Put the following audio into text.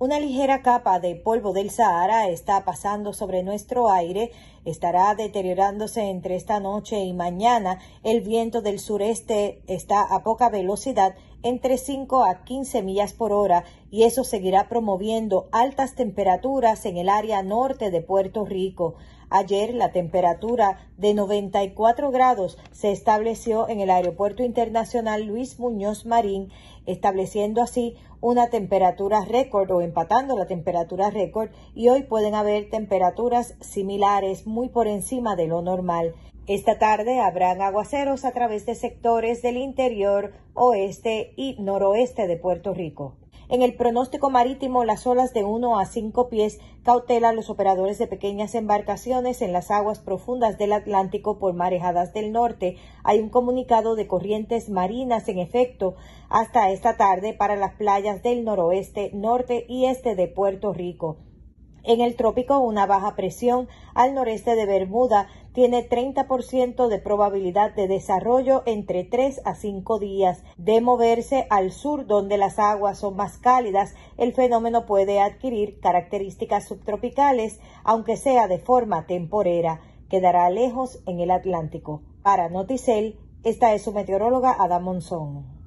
Una ligera capa de polvo del Sahara está pasando sobre nuestro aire. Estará deteriorándose entre esta noche y mañana. El viento del sureste está a poca velocidad entre 5 a 15 millas por hora y eso seguirá promoviendo altas temperaturas en el área norte de Puerto Rico. Ayer la temperatura de 94 grados se estableció en el Aeropuerto Internacional Luis Muñoz Marín, estableciendo así una temperatura récord o empatando la temperatura récord y hoy pueden haber temperaturas similares muy por encima de lo normal. Esta tarde habrán aguaceros a través de sectores del interior, oeste y noroeste de Puerto Rico. En el pronóstico marítimo, las olas de 1 a 5 pies cautelan los operadores de pequeñas embarcaciones en las aguas profundas del Atlántico por marejadas del norte. Hay un comunicado de corrientes marinas en efecto hasta esta tarde para las playas del noroeste, norte y este de Puerto Rico. En el trópico, una baja presión al noreste de Bermuda tiene 30% de probabilidad de desarrollo entre 3 a 5 días. De moverse al sur, donde las aguas son más cálidas, el fenómeno puede adquirir características subtropicales, aunque sea de forma temporera. Quedará lejos en el Atlántico. Para Noticel, esta es su meteoróloga Adam Monzón.